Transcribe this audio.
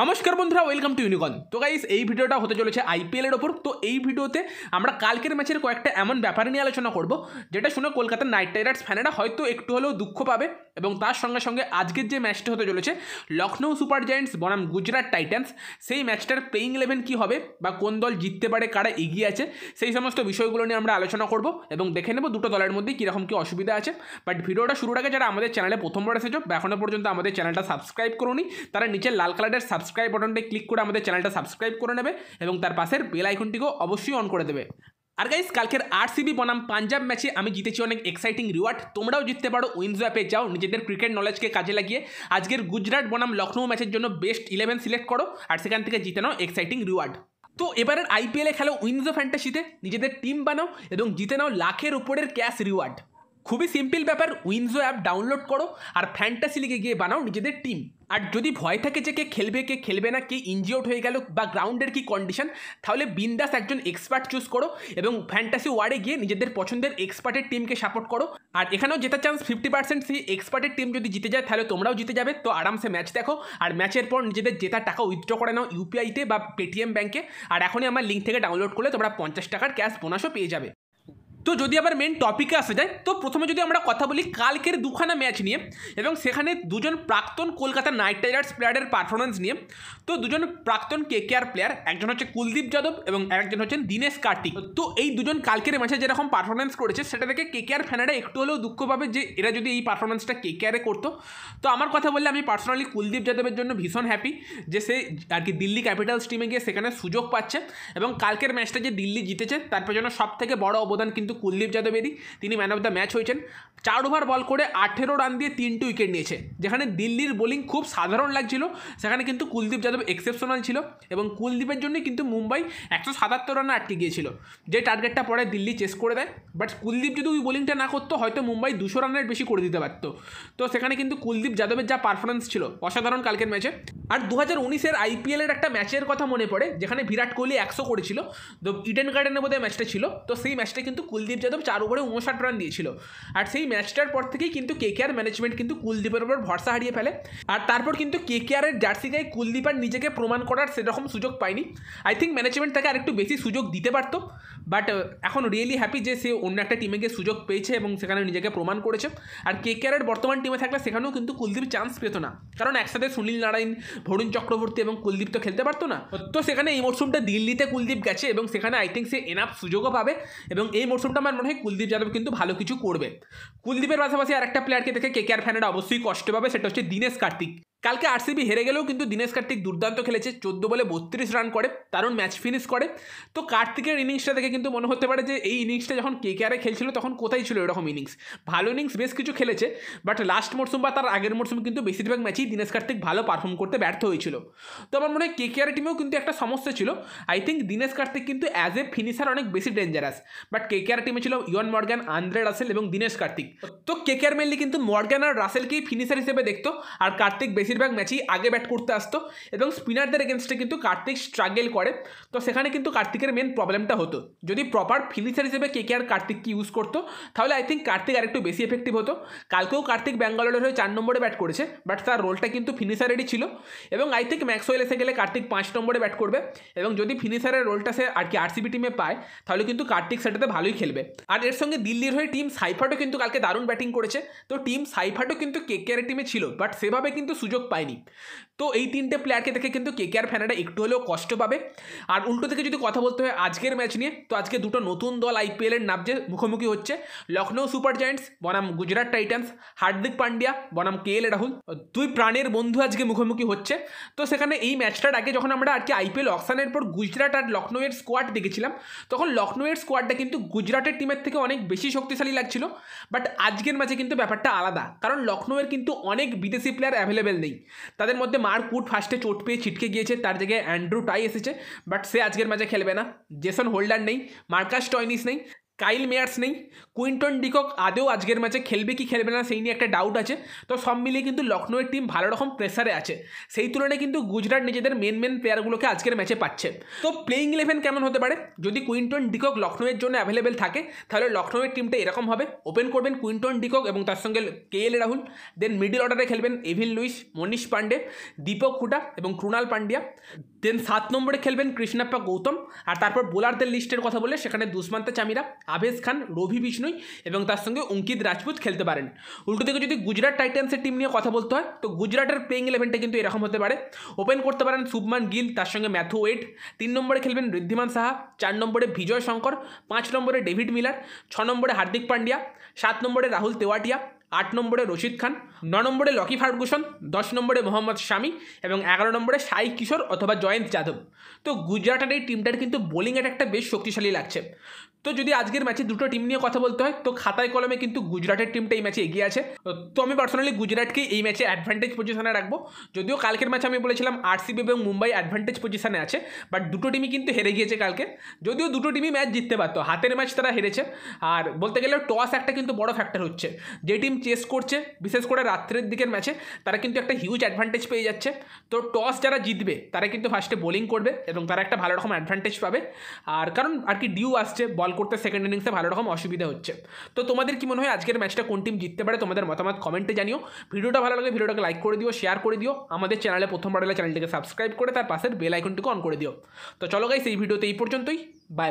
নমস্কার বন্ধুরা welcome to ইউনিকন তো গাইস এই ভিডিওটা হতে চলেছে আইপিএলের ওপর তো এই ভিডিওতে আমরা কালকের ম্যাচের কয়েকটা এমন ব্যাপার নিয়ে আলোচনা করব যেটা শুনে কলকাতার নাইট রাইডার্স ফ্যানেরা হয়তো একটু হলেও দুঃখ পাবে এবং তার সঙ্গে সঙ্গে আজকের যে ম্যাচটা হতে চলেছে লখনৌ সুপার জায়েন্টস বনাম গুজরাট টাইটান্স সেই ম্যাচটার প্লেইং ইলেভেন কী হবে বা কোন দল জিততে পারে কারা এগিয়ে আছে সেই সমস্ত বিষয়গুলো নিয়ে আমরা আলোচনা করব এবং দেখে নেব দুটো দলের মধ্যে কীরকম কী অসুবিধা আছে বাট ভিডিওটা শুরুর আগে যারা আমাদের চ্যানেলে প্রথমবার এসেছো বা এখনও পর্যন্ত আমাদের চ্যানেলটা সাবস্ক্রাইব করুনি তারা নিচে লাল কালারের সাবস্ক্রাইব বটনটি ক্লিক করে আমাদের চ্যানেলটা সাবস্ক্রাইব করে নেবে এবং তার পাশের বেল আইকনটিকেও অবশ্যই অন করে দেবে আর গাইস কালকের আরসিবি বনাম পাঞ্জাব ম্যাচে আমি জিতেছি অনেক এক্সাইটিং রিওয়ার্ড তোমরাও জিততে পারো উইন্স অ্যাপে যাও নিজেদের ক্রিকেট নলেজকে কাজে লাগিয়ে আজকের গুজরাট বনাম লখনৌ ম্যাচের জন্য বেস্ট ইলেভেন সিলেক্ট করো আর সেখান থেকে জিতে নাও এক্সাইটিং রিওয়ার্ড তো এবারের আইপিএলে খেলো উইন্স অফ ফ্যান্টাসিতে নিজেদের টিম বানাও এবং জিতে নাও লাখের উপরের ক্যাশ রিওয়ার্ড খুবই সিম্পল ব্যাপার উইন্সো অ্যাপ ডাউনলোড করো আর ফ্যান্টাসি লিগে গিয়ে বানাও নিজেদের টিম আর যদি ভয় থাকে যে কে খেলবে কে খেলবে না কে ইঞ্জিওর্ড হয়ে গেল বা গ্রাউন্ডের কি কন্ডিশন তাহলে বিন্দাস একজন এক্সপার্ট চুজ করো এবং ফ্যান্টাসি ওয়ার্ডে গিয়ে নিজেদের পছন্দের এক্সপার্টের টিমকে সাপোর্ট করো আর এখানেও জেতার চান্স ফিফটি পার্সেন্ট সেই এক্সপার্টের টিম যদি জিতে যায় তাহলে তোমরাও জিতে যাবে তো আরামসে ম্যাচ দেখো আর ম্যাচের পর নিজেদের জেতার টাকা উইথড্র করে নাও ইউপিআইতে বা পেটিএম ব্যাঙ্কে আর এখনই আমার লিঙ্ক থেকে ডাউনলোড করলে তোমরা পঞ্চাশ টাকার ক্যাশ বোনাসও পেয়ে যাবে তো যদি আবার মেন টপিকে আসা যায় তো প্রথমে যদি আমরা কথা বলি কালকের দুখানা ম্যাচ নিয়ে এবং সেখানে দুজন প্রাক্তন কলকাতা নাইট রাইডার্স প্লেয়ারের পারফরমেন্স নিয়ে তো দুজন প্রাক্তন কে কে আর প্লেয়ার একজন হচ্ছে কুলদীপ যাদব এবং একজন হচ্ছেন দীনেশ কার্তিক তো এই দুজন কালকের ম্যাচে যেরকম পারফরমেন্স করেছে সেটা দেখে কে কে আর ফ্যানেরা একটু হলেও দুঃখ পাবে যে এরা যদি এই পারফরমেন্সটা কে কে আরে করতো তো আমার কথা বললে আমি পার্সোনালি কুলদীপ যাদবের জন্য ভীষণ হ্যাপি যে সে আর কি দিল্লি ক্যাপিটালস টিমে গিয়ে সেখানে সুযোগ পাচ্ছে এবং কালকের ম্যাচটা যে দিল্লি জিতেছে তার পেছনে সব থেকে বড় অবদান কিন্তু কিন্তু কুলদীপ যাদবেরই তিনি ম্যান অফ দ্য ম্যাচ হয়েছেন চার ওভার বল করে আঠেরো রান দিয়ে তিনটি উইকেট নিয়েছে যেখানে দিল্লির বোলিং খুব সাধারণ লাগছিল সেখানে কিন্তু কুলদীপ যাদব এক্সেপশনাল ছিল এবং কুলদীপের জন্য কিন্তু মুম্বাই একশো সাতাত্তর রানে আটকে গিয়েছিল যে টার্গেটটা পরে দিল্লি চেস করে দেয় বাট কুলদীপ যদি ওই বোলিংটা না করতো হয়তো মুম্বাই দুশো রানের বেশি করে দিতে পারত তো সেখানে কিন্তু কুলদীপ যাদবের যা পারফরমেন্স ছিল অসাধারণ কালকের ম্যাচে আর দু হাজার উনিশের আইপিএলের একটা ম্যাচের কথা মনে পড়ে যেখানে বিরাট কোহলি একশো করেছিল তো ইডেন গার্ডেনে বোধহয় ম্যাচটা ছিল তো সেই ম্যাচটা কিন্তু কুলদীপ যাদব চার ওভারে উনষাট রান দিয়েছিল আর সেই ম্যাচটার পর থেকেই কিন্তু কেকেআর ম্যানেজমেন্ট কিন্তু কুলদীপের উপর ভরসা হারিয়ে ফেলে আর তারপর কিন্তু কেকেআরের জার্সি গায়ে কুলদীপ আর নিজেকে প্রমাণ করার সেরকম সুযোগ পায়নি আই থিঙ্ক ম্যানেজমেন্ট তাকে আরেকটু বেশি সুযোগ দিতে পারতো বাট এখন রিয়েলি হ্যাপি যে সে অন্য একটা টিমে গিয়ে সুযোগ পেয়েছে এবং সেখানে নিজেকে প্রমাণ করেছে আর কেকেআরের বর্তমান টিমে থাকলে সেখানেও কিন্তু কুলদীপ চান্স পেত না কারণ একসাথে সুনীল নারায়ণ ভরুণ চক্রবর্তী এবং কুলদীপ তো খেলতে পারতো না তো সেখানে এই মরশুমটা দিল্লিতে কুলদীপ গেছে এবং সেখানে আই থিঙ্ক সে এনাফ সুযোগও পাবে এবং এই মরশুম মরশুমটা আমার মনে হয় কুলদীপ যাদব কিন্তু ভালো কিছু করবে কুলদীপের পাশাপাশি আর একটা প্লেয়ারকে দেখে আর ফ্যানেরা অবশ্যই কষ্ট পাবে সেটা হচ্ছে দীনেশ কার্তিক কালকে আরসিবি হেরে গেলেও কিন্তু দীনেশ কার্তিক দুর্দান্ত খেলেছে চোদ্দো বলে বত্রিশ রান করে দারুণ ম্যাচ ফিনিশ করে তো কার্তিকের ইনিংসটা দেখে কিন্তু মনে হতে পারে যে এই ইনিংসটা যখন কে কে আরে খেলছিল তখন কোথায় ছিল এরকম ইনিংস ভালো ইনিংস বেশ কিছু খেলেছে বাট লাস্ট মরসুম বা তার আগের মরসুম কিন্তু বেশিরভাগ ম্যাচেই দীনেশ কার্তিক ভালো পারফর্ম করতে ব্যর্থ হয়েছিল তো আমার মনে হয় কে কে আর টিমেও কিন্তু একটা সমস্যা ছিল আই থিঙ্ক দীনেশ কার্তিক কিন্তু অ্যাজ এ ফিনিশার অনেক বেশি ডেঞ্জারাস বাট কে কে আর টিমে ছিল ইয়ন মর্গ্যান আন্দ্রে রাসেল এবং দীনেশ কার্তিক তো কে কে আর মেনলি কিন্তু মর্গ্যান আর রাসেলকেই ফিনিশার হিসেবে দেখতো আর কার্তিক বেশি বেশিরভাগ ম্যাচেই আগে ব্যাট করতে আসতো এবং স্পিনারদের এগেনস্টে কিন্তু কার্তিক স্ট্রাগেল করে তো সেখানে কিন্তু কার্তিকের মেন প্রবলেমটা হতো যদি প্রপার ফিনিশার হিসেবে কে কে আর কার্তিককে ইউজ করতো তাহলে আই থিঙ্ক কার্তিক আরেকটু বেশি এফেক্টিভ হতো কালকেও কার্তিক ব্যাঙ্গালোরের হয়ে চার নম্বরে ব্যাট করেছে বাট তার রোলটা কিন্তু ফিনিশারেরই ছিল এবং আই থিঙ্ক ম্যাক্সওয়েল এসে গেলে কার্তিক পাঁচ নম্বরে ব্যাট করবে এবং যদি ফিনিশারের রোলটা সে আর কি আরসিবি টিমে পায় তাহলে কিন্তু কার্তিক সেটাতে ভালোই খেলবে আর এর সঙ্গে দিল্লির হয়ে টিম সাইফাটও কিন্তু কালকে দারুণ ব্যাটিং করেছে তো টিম সাইফাটও কিন্তু কে আর টিমে ছিল বাট সেভাবে কিন্তু সুযোগ সুযোগ পায়নি তো এই তিনটে প্লেয়ারকে দেখে কিন্তু কে আর ফ্যানেরা একটু হলেও কষ্ট পাবে আর উল্টো থেকে যদি কথা বলতে হয় আজকের ম্যাচ নিয়ে তো আজকে দুটো নতুন দল আইপিএলের নাবজে মুখোমুখি হচ্ছে লখনৌ সুপার জায়েন্টস বনাম গুজরাট টাইটান্স হার্দিক পান্ডিয়া বনাম কে এল রাহুল দুই প্রাণের বন্ধু আজকে মুখোমুখি হচ্ছে তো সেখানে এই ম্যাচটার আগে যখন আমরা আজকে আইপিএল অকশানের পর গুজরাট আর লখনৌয়ের স্কোয়াড দেখেছিলাম তখন লখনৌয়ের স্কোয়াডটা কিন্তু গুজরাটের টিমের থেকে অনেক বেশি শক্তিশালী লাগছিল বাট আজকের ম্যাচে কিন্তু ব্যাপারটা আলাদা কারণ লখনৌয়ের কিন্তু অনেক বিদেশি প্লেয়ার অ্যাভেলেবেল নেই নেই তাদের মধ্যে মার্কুট ফার্স্টে চোট পেয়ে ছিটকে গিয়েছে তার জায়গায় অ্যান্ড্রু টাই এসেছে বাট সে আজকের ম্যাচে খেলবে না জেসন হোল্ডার নেই মার্কাস টয়নিস নেই কাইল মেয়ার্স নেই কুইন্টন ডিকক আদেও আজকের ম্যাচে খেলবে কি খেলবে না সেই নিয়ে একটা ডাউট আছে তো সব মিলিয়ে কিন্তু লখনৌয়ের টিম ভালো রকম প্রেসারে আছে সেই তুলনায় কিন্তু গুজরাট নিজেদের মেন মেন প্লেয়ারগুলোকে আজকের ম্যাচে পাচ্ছে তো প্লেইং ইলেভেন কেমন হতে পারে যদি কুইন্টন ডিকক লখনৌয়ের জন্য অ্যাভেলেবেল থাকে তাহলে লখনৌয়ের টিমটা এরকম হবে ওপেন করবেন কুইন্টন ডিকক এবং তার সঙ্গে কে এল রাহুল দেন মিডিল অর্ডারে খেলবেন এভিন লুইস মনীষ পাণ্ডে দীপক হুডা এবং ক্রুণাল পান্ডিয়া দেন সাত নম্বরে খেলবেন কৃষ্ণাপ্পা গৌতম আর তারপর বোলারদের লিস্টের কথা বলে সেখানে দুষ্মান্তা চামিরা আভেজ খান রবি বিষ্ণুই এবং তার সঙ্গে অঙ্কিত রাজপুত খেলতে পারেন উল্টো থেকে যদি গুজরাট টাইটান্সের টিম নিয়ে কথা বলতে হয় তো গুজরাটের প্লেইং ইলেভেনটা কিন্তু এরকম হতে পারে ওপেন করতে পারেন শুভমান গিল তার সঙ্গে ম্যাথু ওয়েট তিন নম্বরে খেলবেন ঋদ্ধিমান সাহা চার নম্বরে বিজয় শঙ্কর পাঁচ নম্বরে ডেভিড মিলার ছ নম্বরে হার্দিক পান্ডিয়া সাত নম্বরে রাহুল তেওয়াটিয়া আট নম্বরে রশিদ খান ন নম্বরে লকি ফার্গুসন দশ নম্বরে মোহাম্মদ শামী এবং এগারো নম্বরে সাই কিশোর অথবা জয়ন্ত যাদব তো গুজরাটের এই টিমটার কিন্তু বোলিং অ্যাটাকটা বেশ শক্তিশালী লাগছে তো যদি আজকের ম্যাচে দুটো টিম নিয়ে কথা বলতে হয় তো খাতায় কলমে কিন্তু গুজরাটের টিমটা এই ম্যাচে এগিয়ে আছে তো আমি পার্সোনালি গুজরাটকেই এই ম্যাচে অ্যাডভান্টেজ পজিশনে রাখবো যদিও কালকের ম্যাচে আমি বলেছিলাম আরসিবি এবং মুম্বাই অ্যাডভান্টেজ পজিশনে আছে বাট দুটো টিমই কিন্তু হেরে গিয়েছে কালকে যদিও দুটো টিমই ম্যাচ জিততে পারতো হাতের ম্যাচ তারা হেরেছে আর বলতে গেলে টস একটা কিন্তু বড় ফ্যাক্টর হচ্ছে যে টিম চেস করছে বিশেষ করে রাত্রের দিকের ম্যাচে তারা কিন্তু একটা হিউজ অ্যাডভান্টেজ পেয়ে যাচ্ছে তো টস যারা জিতবে তারা কিন্তু ফার্স্টে বোলিং করবে এবং তারা একটা ভালো রকম অ্যাডভান্টেজ পাবে আর কারণ আর কি ডিউ আসছে বল করতে সেকেন্ড ইনিংসে ভালো রকম অসুবিধা হচ্ছে তো তোমাদের কি মনে হয় আজকের ম্যাচটা কোন টিম জিততে পারে তোমাদের মতামত কমেন্টে জানিও ভিডিওটা ভালো লাগে ভিডিওটাকে লাইক করে দিও শেয়ার করে দিও আমাদের চ্যানেলে প্রথমবার হলে চ্যানেলটিকে সাবস্ক্রাইব করে তার পাশের বেল আইকনটিকে অন করে দিও তো চলো গাইস এই ভিডিওতে এই পর্যন্তই বাই